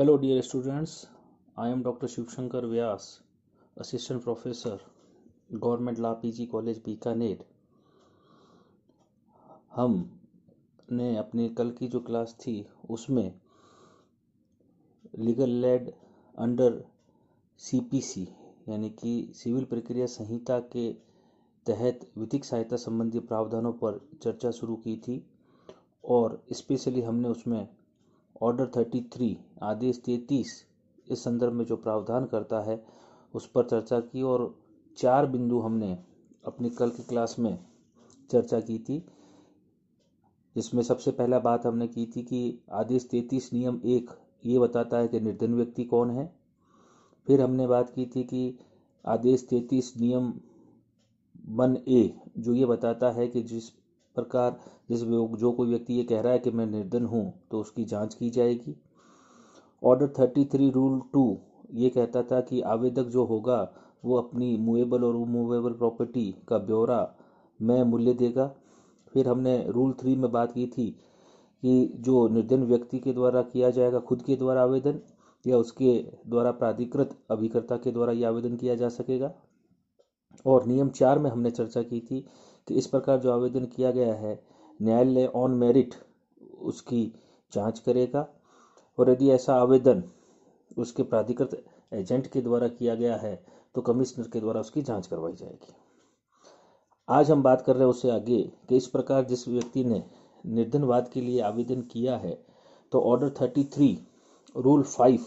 hello dear students I am doctor Shivshankar Vyas assistant professor government Law PG college Bikaner हम ने अपनी कल की जो क्लास थी उसमें लीगल लेड अंडर सीपीसी यानी कि सिविल प्रक्रिया संहिता के तहत विधिक सहायता संबंधी प्रावधानों पर चर्चा शुरू की थी और स्पेशली हमने उसमें ऑर्डर 33 आदेश 33 इस संदर्भ में जो प्रावधान करता है उस पर चर्चा की और चार बिंदु हमने अपनी कल की क्लास में चर्चा की थी जिसमें सबसे पहला बात हमने की थी कि आदेश तैतीस नियम एक ये बताता है कि निर्धन व्यक्ति कौन है फिर हमने बात की थी कि आदेश तैतीस नियम वन ए जो ये बताता है कि जिस प्रकार जिस जो कोई व्यक्ति ये कह रहा है कि मैं निर्धन हूँ तो उसकी जांच की जाएगी order thirty three rule two ये कहता था कि आवेदक जो होगा वो अपनी मूवेबल और मूवेबल प्रॉपर्टी का ब्यौरा में मूल्य देगा फिर हमने रूल थ्री में बात की थी कि जो निर्धन व्यक्ति के द्वारा किया जाएगा खुद के द्वारा आवेदन या उसके द्वारा प्राधिकृत अभिकर्ता के द्वारा यह आवेदन किया जा सकेगा और नियम चार में हमने चर्चा की थी तो इस प्रकार जो आवेदन किया गया है न्यायालय ऑन मेरिट उसकी जांच करेगा और यदि ऐसा आवेदन उसके प्राधिकृत एजेंट के द्वारा किया गया है तो कमिश्नर के द्वारा उसकी जांच करवाई जाएगी आज हम बात कर रहे हैं उससे आगे कि इस प्रकार जिस व्यक्ति ने निर्धनवाद के लिए आवेदन किया है तो ऑर्डर 33 रूल फाइव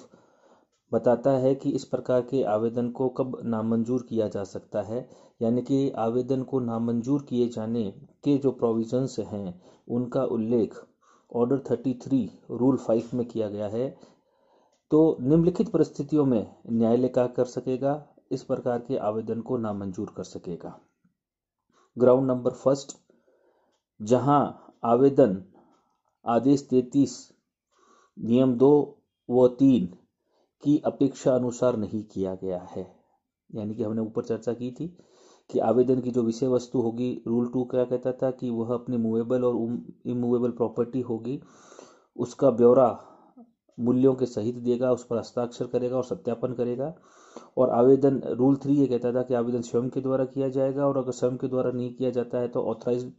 बताता है कि इस प्रकार के आवेदन को कब नामंजूर किया जा सकता है यानी कि आवेदन को नामंजूर किए जाने के जो प्रोविजंस हैं उनका उल्लेख ऑर्डर 33 रूल 5 में किया गया है तो निम्नलिखित परिस्थितियों में न्यायालय क्या कर सकेगा इस प्रकार के आवेदन को नामंजूर कर सकेगा ग्राउंड नंबर फर्स्ट जहां आवेदन आदेश तैतीस नियम दो व तीन की अपेक्षा अनुसार नहीं किया गया है यानी कि हमने ऊपर चर्चा की थी कि आवेदन की जो विषय वस्तु होगी रूल टू क्या कहता था कि वह अपनी मूवेबल और इमूवेबल प्रॉपर्टी होगी उसका ब्यौरा मूल्यों के सहित देगा उस पर हस्ताक्षर करेगा और सत्यापन करेगा और आवेदन रूल थ्री ये कहता था कि आवेदन स्वयं के द्वारा किया जाएगा और अगर स्वयं के द्वारा नहीं किया जाता है तो ऑथराइज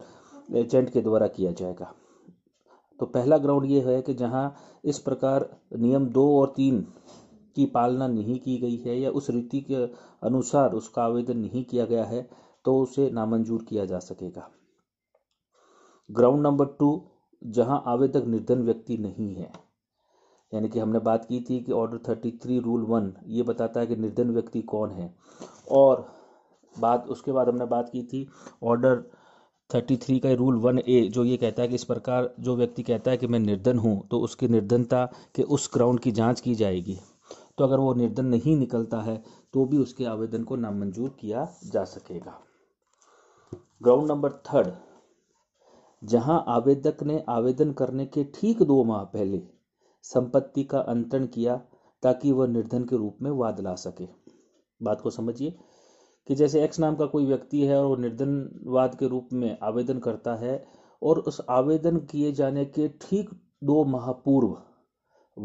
एजेंट के द्वारा किया जाएगा तो पहला ग्राउंड ये है कि जहाँ इस प्रकार नियम दो और तीन की पालना नहीं की गई है या उस रीति के अनुसार उसका आवेदन नहीं किया गया है तो उसे नामंजूर किया जा सकेगा ग्राउंड नंबर टू जहां आवेदक निर्धन व्यक्ति नहीं है यानी कि हमने बात की थी कि order thirty three rule one ये बताता है कि निर्धन व्यक्ति कौन है और बात उसके बाद हमने बात की थी ऑर्डर थर्टी थ्री का रूल वन ए जो ये कहता है कि इस प्रकार जो व्यक्ति कहता है कि मैं निर्धन हूँ तो उसकी निर्धनता के उस ग्राउंड की जांच की जाएगी तो अगर वो निर्धन नहीं निकलता है तो भी उसके आवेदन को नामंजूर किया जा सकेगा ग्राउंड नंबर थर्ड जहां आवेदक ने आवेदन करने के ठीक दो माह पहले संपत्ति का अंतरण किया ताकि वह निर्धन के रूप में वाद ला सके बात को समझिए कि जैसे एक्स नाम का कोई व्यक्ति है और वो वाद के रूप में आवेदन करता है और उस आवेदन किए जाने के ठीक दो माह पूर्व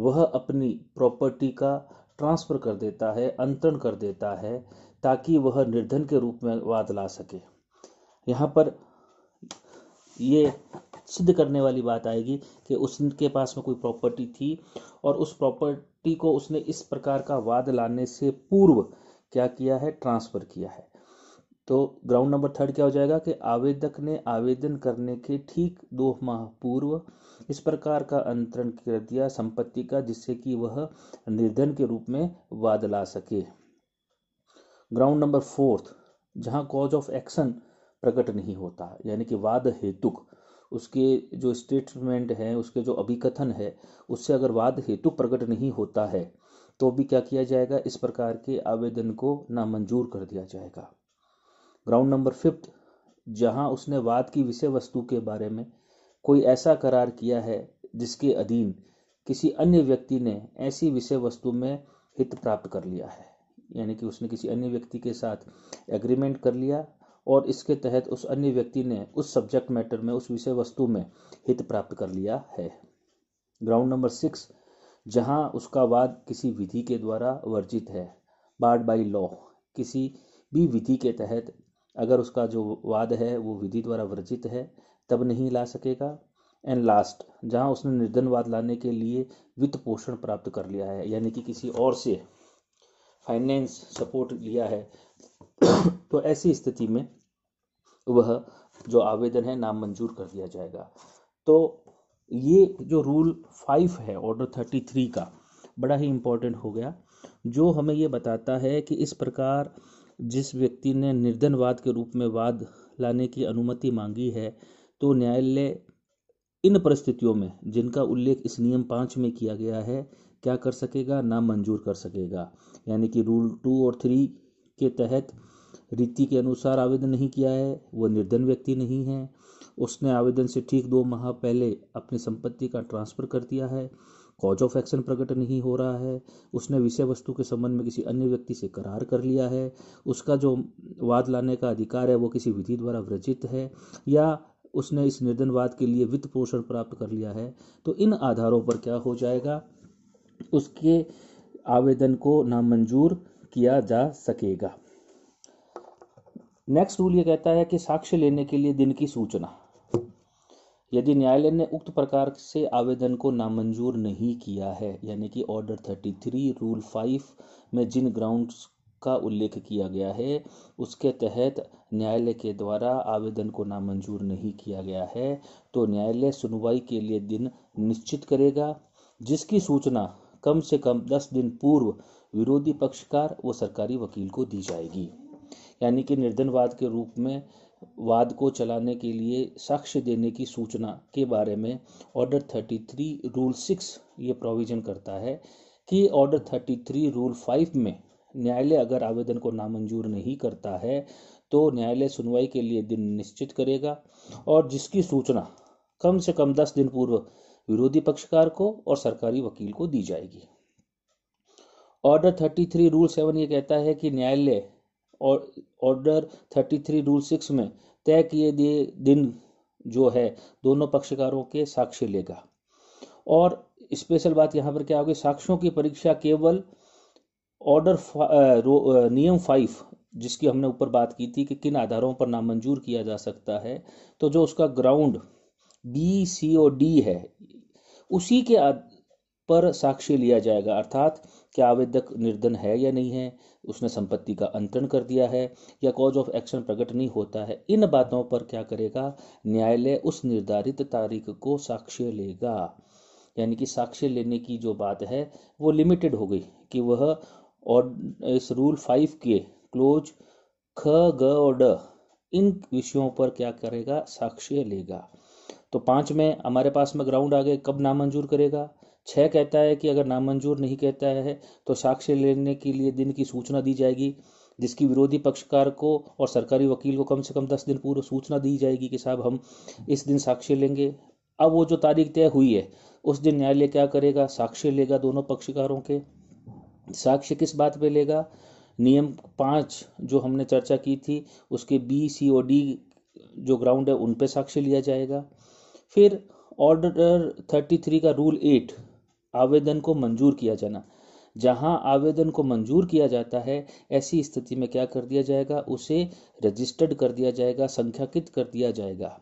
वह अपनी प्रॉपर्टी का ट्रांसफ़र कर देता है अंतरण कर देता है ताकि वह निर्धन के रूप में वाद ला सके यहाँ पर ये सिद्ध करने वाली बात आएगी कि उसके पास में कोई प्रॉपर्टी थी और उस प्रॉपर्टी को उसने इस प्रकार का वाद लाने से पूर्व क्या किया है ट्रांसफ़र किया है तो ग्राउंड नंबर थर्ड क्या हो जाएगा कि आवेदक ने आवेदन करने के ठीक दो माह पूर्व इस प्रकार का अंतरण कर दिया संपत्ति का जिससे कि वह निर्धन के रूप में वाद ला सके ग्राउंड नंबर फोर्थ जहां कॉज ऑफ एक्शन प्रकट नहीं होता यानी कि वाद हेतुक उसके जो स्टेटमेंट है उसके जो अभिकथन है उससे अगर वाद हेतु प्रकट नहीं होता है तो भी क्या किया जाएगा इस प्रकार के आवेदन को नामंजूर कर दिया जाएगा ग्राउंड नंबर फिफ्थ जहां उसने वाद की विषय वस्तु के बारे में कोई ऐसा करार किया है जिसके अधीन किसी अन्य व्यक्ति ने ऐसी विषय वस्तु में हित प्राप्त कर लिया है यानी कि उसने किसी अन्य व्यक्ति के साथ एग्रीमेंट कर लिया और इसके तहत उस अन्य व्यक्ति ने उस सब्जेक्ट मैटर में उस विषय वस्तु में हित प्राप्त कर लिया है ग्राउंड नंबर सिक्स जहां उसका वाद किसी विधि के द्वारा वर्जित है बार्ड बाई लॉ किसी भी विधि के तहत अगर उसका जो वाद है वो विधि द्वारा वर्जित है तब नहीं ला सकेगा एंड लास्ट जहाँ उसने निर्धन वाद लाने के लिए वित्त पोषण प्राप्त कर लिया है यानी कि किसी और से फाइनेंस सपोर्ट लिया है तो ऐसी स्थिति में वह जो आवेदन है नाम मंजूर कर दिया जाएगा तो ये जो रूल फाइव है ऑर्डर थर्टी थ्री का बड़ा ही इम्पोर्टेंट हो गया जो हमें ये बताता है कि इस प्रकार जिस व्यक्ति ने निर्धनवाद के रूप में वाद लाने की अनुमति मांगी है तो न्यायालय इन परिस्थितियों में जिनका उल्लेख इस नियम पाँच में किया गया है क्या कर सकेगा ना मंजूर कर सकेगा यानी कि रूल टू और थ्री के तहत रीति के अनुसार आवेदन नहीं किया है वह निर्धन व्यक्ति नहीं है उसने आवेदन से ठीक दो माह पहले अपनी संपत्ति का ट्रांसफर कर दिया है कॉज ऑफ एक्शन प्रकट नहीं हो रहा है उसने विषय वस्तु के संबंध में किसी अन्य व्यक्ति से करार कर लिया है उसका जो वाद लाने का अधिकार है वो किसी विधि द्वारा वर्जित है या उसने इस निर्धनवाद के लिए वित्त पोषण प्राप्त कर लिया है तो इन आधारों पर क्या हो जाएगा उसके आवेदन को नामंजूर किया जा सकेगा नेक्स्ट रूल ये कहता है कि साक्ष्य लेने के लिए दिन की सूचना यदि न्यायालय ने उक्त प्रकार से आवेदन को नामंजूर नहीं किया है यानी कि ऑर्डर 33 रूल 5 में जिन ग्राउंड्स का उल्लेख किया गया है उसके तहत न्यायालय के द्वारा आवेदन को नामंजूर नहीं किया गया है तो न्यायालय सुनवाई के लिए दिन निश्चित करेगा जिसकी सूचना कम से कम 10 दिन पूर्व विरोधी पक्षकार व सरकारी वकील को दी जाएगी यानी कि निर्धनवाद के रूप में वाद को चलाने के लिए साक्ष्य देने की सूचना के बारे में ऑर्डर 33 रूल सिक्स ये प्रोविजन करता है कि ऑर्डर 33 रूल फाइव में न्यायालय अगर आवेदन को नामंजूर नहीं करता है तो न्यायालय सुनवाई के लिए दिन निश्चित करेगा और जिसकी सूचना कम से कम दस दिन पूर्व विरोधी पक्षकार को और सरकारी वकील को दी जाएगी ऑर्डर 33 रूल सेवन ये कहता है कि न्यायालय order thirty three rule six में तय किए दिए दिन जो है दोनों पक्षकारों के साक्ष्य लेगा और स्पेशल बात यहाँ पर क्या होगी साक्ष्यों की परीक्षा केवल ऑर्डर नियम फाइव जिसकी हमने ऊपर बात की थी कि किन आधारों पर नामंजूर किया जा सकता है तो जो उसका ग्राउंड बी सी और डी है उसी के पर साक्ष्य लिया जाएगा अर्थात क्या आवेदक निर्धन है या नहीं है उसने संपत्ति का अंतरण कर दिया है या कॉज ऑफ एक्शन प्रकट नहीं होता है इन बातों पर क्या करेगा न्यायालय उस निर्धारित तारीख को साक्ष्य लेगा यानी कि साक्ष्य लेने की जो बात है वो लिमिटेड हो गई कि वह और इस रूल फाइव के क्लोज ख ग और ड इन विषयों पर क्या करेगा साक्ष्य लेगा तो पांच में हमारे पास में ग्राउंड आ गए कब नामंजूर करेगा छः कहता है कि अगर नामंजूर नहीं कहता है तो साक्ष्य लेने के लिए दिन की सूचना दी जाएगी जिसकी विरोधी पक्षकार को और सरकारी वकील को कम से कम दस दिन पूर्व सूचना दी जाएगी कि साहब हम इस दिन साक्ष्य लेंगे अब वो जो तारीख तय हुई है उस दिन न्यायालय क्या करेगा साक्ष्य लेगा दोनों पक्षकारों के साक्ष्य किस बात पे लेगा नियम पाँच जो हमने चर्चा की थी उसके बी सी ओ डी जो ग्राउंड है उन पर साक्ष्य लिया जाएगा फिर ऑर्डर थर्टी थ्री का रूल एट आवेदन को मंजूर किया जाना जहां आवेदन को मंजूर किया जाता है ऐसी स्थिति में क्या कर दिया जाएगा उसे रजिस्टर्ड कर दिया जाएगा संख्याकित कर दिया जाएगा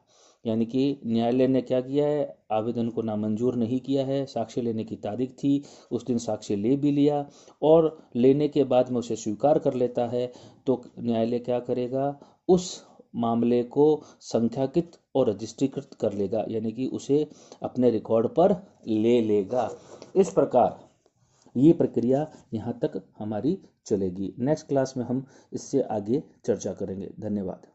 यानी कि न्यायालय ने क्या किया है आवेदन को नामंजूर नहीं किया है साक्ष्य लेने की तारीख थी उस दिन साक्ष्य ले भी लिया और लेने के बाद में उसे स्वीकार कर लेता है तो न्यायालय क्या करेगा उस मामले को संख्याकित और रजिस्ट्रीकृत कर लेगा यानी कि उसे अपने रिकॉर्ड पर ले लेगा इस प्रकार ये प्रक्रिया यहाँ तक हमारी चलेगी नेक्स्ट क्लास में हम इससे आगे चर्चा करेंगे धन्यवाद